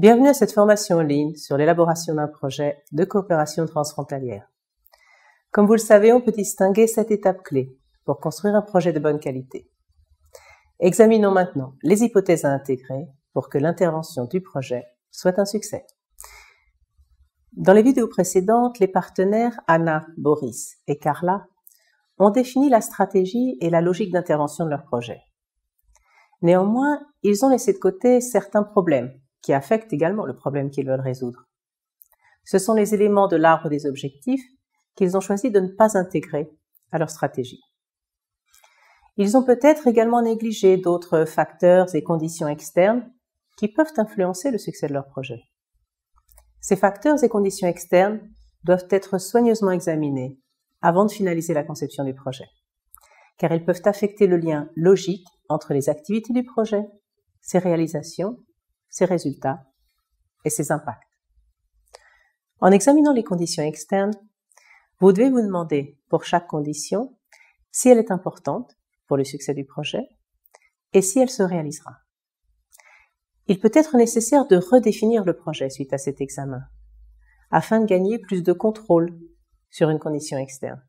Bienvenue à cette formation en ligne sur l'élaboration d'un projet de coopération transfrontalière. Comme vous le savez, on peut distinguer sept étapes clés pour construire un projet de bonne qualité. Examinons maintenant les hypothèses à intégrer pour que l'intervention du projet soit un succès. Dans les vidéos précédentes, les partenaires Anna, Boris et Carla ont défini la stratégie et la logique d'intervention de leur projet. Néanmoins, ils ont laissé de côté certains problèmes affectent également le problème qu'ils veulent résoudre. Ce sont les éléments de l'arbre des objectifs qu'ils ont choisi de ne pas intégrer à leur stratégie. Ils ont peut-être également négligé d'autres facteurs et conditions externes qui peuvent influencer le succès de leur projet. Ces facteurs et conditions externes doivent être soigneusement examinés avant de finaliser la conception du projet, car ils peuvent affecter le lien logique entre les activités du projet, ses réalisations ses résultats et ses impacts. En examinant les conditions externes, vous devez vous demander pour chaque condition si elle est importante pour le succès du projet et si elle se réalisera. Il peut être nécessaire de redéfinir le projet suite à cet examen afin de gagner plus de contrôle sur une condition externe.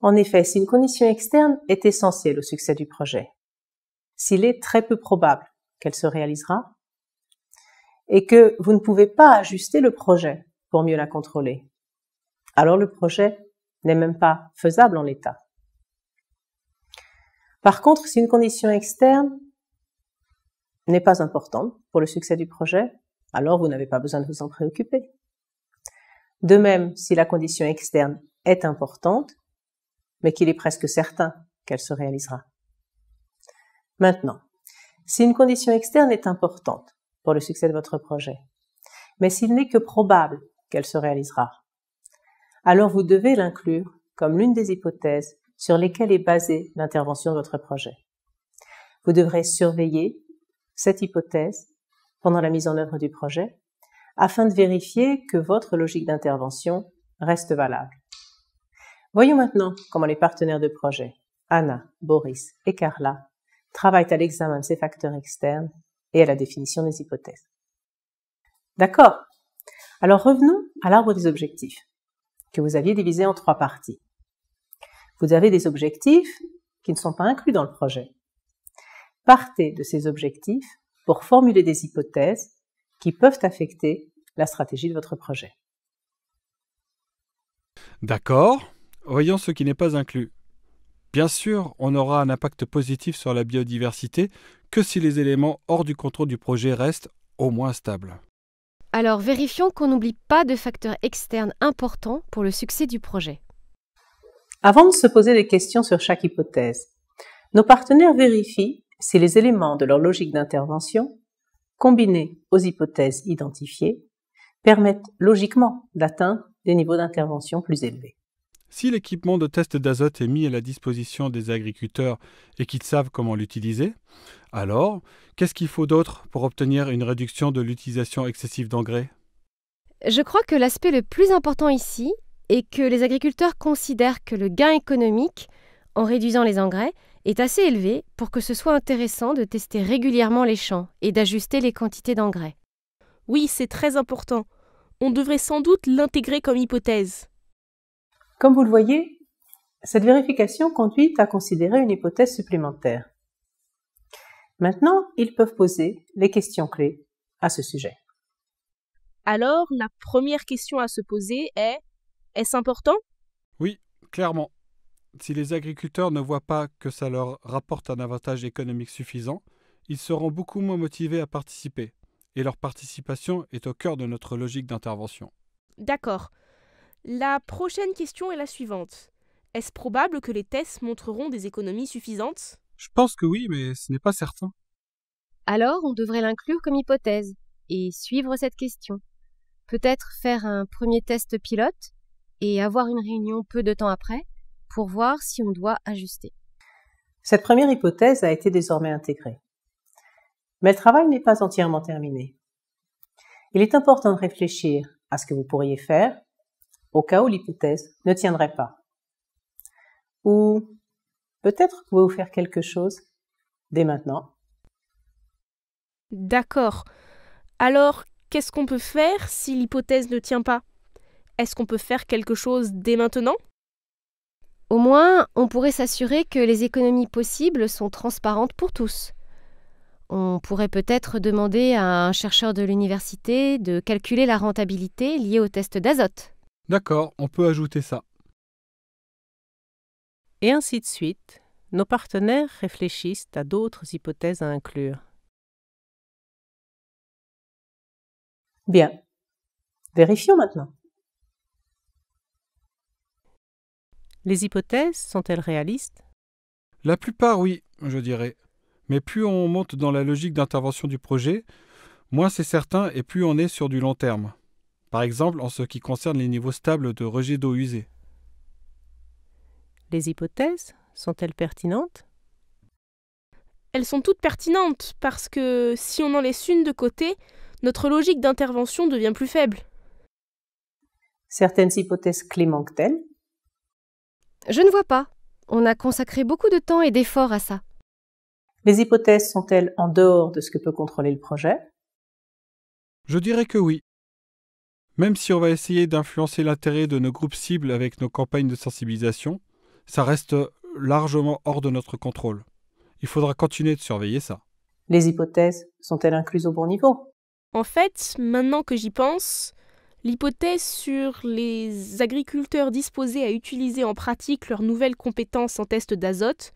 En effet, si une condition externe est essentielle au succès du projet, s'il est très peu probable qu'elle se réalisera, et que vous ne pouvez pas ajuster le projet pour mieux la contrôler. Alors le projet n'est même pas faisable en l'état. Par contre, si une condition externe n'est pas importante pour le succès du projet, alors vous n'avez pas besoin de vous en préoccuper. De même, si la condition externe est importante, mais qu'il est presque certain qu'elle se réalisera. Maintenant, si une condition externe est importante pour le succès de votre projet, mais s'il n'est que probable qu'elle se réalisera, alors vous devez l'inclure comme l'une des hypothèses sur lesquelles est basée l'intervention de votre projet. Vous devrez surveiller cette hypothèse pendant la mise en œuvre du projet afin de vérifier que votre logique d'intervention reste valable. Voyons maintenant comment les partenaires de projet, Anna, Boris et Carla, travaillent à l'examen de ces facteurs externes et à la définition des hypothèses. D'accord Alors revenons à l'arbre des objectifs, que vous aviez divisé en trois parties. Vous avez des objectifs qui ne sont pas inclus dans le projet. Partez de ces objectifs pour formuler des hypothèses qui peuvent affecter la stratégie de votre projet. D'accord, voyons ce qui n'est pas inclus. Bien sûr, on aura un impact positif sur la biodiversité que si les éléments hors du contrôle du projet restent au moins stables. Alors vérifions qu'on n'oublie pas de facteurs externes importants pour le succès du projet. Avant de se poser des questions sur chaque hypothèse, nos partenaires vérifient si les éléments de leur logique d'intervention, combinés aux hypothèses identifiées, permettent logiquement d'atteindre des niveaux d'intervention plus élevés. Si l'équipement de test d'azote est mis à la disposition des agriculteurs et qu'ils savent comment l'utiliser, alors qu'est-ce qu'il faut d'autre pour obtenir une réduction de l'utilisation excessive d'engrais Je crois que l'aspect le plus important ici est que les agriculteurs considèrent que le gain économique en réduisant les engrais est assez élevé pour que ce soit intéressant de tester régulièrement les champs et d'ajuster les quantités d'engrais. Oui, c'est très important. On devrait sans doute l'intégrer comme hypothèse. Comme vous le voyez, cette vérification conduit à considérer une hypothèse supplémentaire. Maintenant, ils peuvent poser les questions clés à ce sujet. Alors, la première question à se poser est est-ce important Oui, clairement. Si les agriculteurs ne voient pas que ça leur rapporte un avantage économique suffisant, ils seront beaucoup moins motivés à participer, et leur participation est au cœur de notre logique d'intervention. D'accord. La prochaine question est la suivante. Est-ce probable que les tests montreront des économies suffisantes Je pense que oui, mais ce n'est pas certain. Alors, on devrait l'inclure comme hypothèse et suivre cette question. Peut-être faire un premier test pilote et avoir une réunion peu de temps après pour voir si on doit ajuster. Cette première hypothèse a été désormais intégrée. Mais le travail n'est pas entièrement terminé. Il est important de réfléchir à ce que vous pourriez faire au cas où l'hypothèse ne tiendrait pas. Ou peut-être pouvez-vous faire quelque chose dès maintenant. D'accord. Alors, qu'est-ce qu'on peut faire si l'hypothèse ne tient pas Est-ce qu'on peut faire quelque chose dès maintenant Au moins, on pourrait s'assurer que les économies possibles sont transparentes pour tous. On pourrait peut-être demander à un chercheur de l'université de calculer la rentabilité liée au test d'azote. D'accord, on peut ajouter ça. Et ainsi de suite, nos partenaires réfléchissent à d'autres hypothèses à inclure. Bien. Vérifions maintenant. Les hypothèses sont-elles réalistes La plupart oui, je dirais. Mais plus on monte dans la logique d'intervention du projet, moins c'est certain et plus on est sur du long terme par exemple en ce qui concerne les niveaux stables de rejet d'eau usée. Les hypothèses sont-elles pertinentes Elles sont toutes pertinentes parce que si on en laisse une de côté, notre logique d'intervention devient plus faible. Certaines hypothèses clémentent-elles Je ne vois pas. On a consacré beaucoup de temps et d'efforts à ça. Les hypothèses sont-elles en dehors de ce que peut contrôler le projet Je dirais que oui. Même si on va essayer d'influencer l'intérêt de nos groupes cibles avec nos campagnes de sensibilisation, ça reste largement hors de notre contrôle. Il faudra continuer de surveiller ça. Les hypothèses sont-elles incluses au bon niveau En fait, maintenant que j'y pense, l'hypothèse sur les agriculteurs disposés à utiliser en pratique leurs nouvelles compétences en test d'azote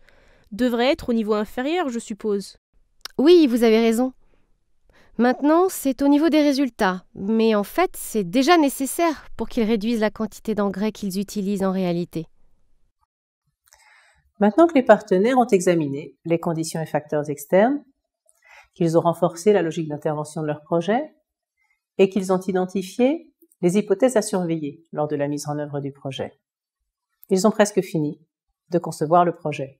devrait être au niveau inférieur, je suppose. Oui, vous avez raison. Maintenant, c'est au niveau des résultats, mais en fait, c'est déjà nécessaire pour qu'ils réduisent la quantité d'engrais qu'ils utilisent en réalité. Maintenant que les partenaires ont examiné les conditions et facteurs externes, qu'ils ont renforcé la logique d'intervention de leur projet et qu'ils ont identifié les hypothèses à surveiller lors de la mise en œuvre du projet, ils ont presque fini de concevoir le projet.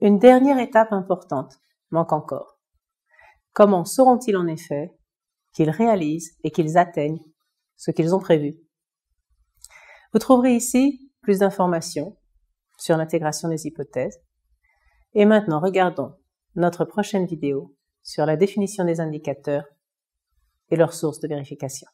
Une dernière étape importante manque encore comment sauront-ils en effet qu'ils réalisent et qu'ils atteignent ce qu'ils ont prévu Vous trouverez ici plus d'informations sur l'intégration des hypothèses. Et maintenant, regardons notre prochaine vidéo sur la définition des indicateurs et leurs sources de vérification.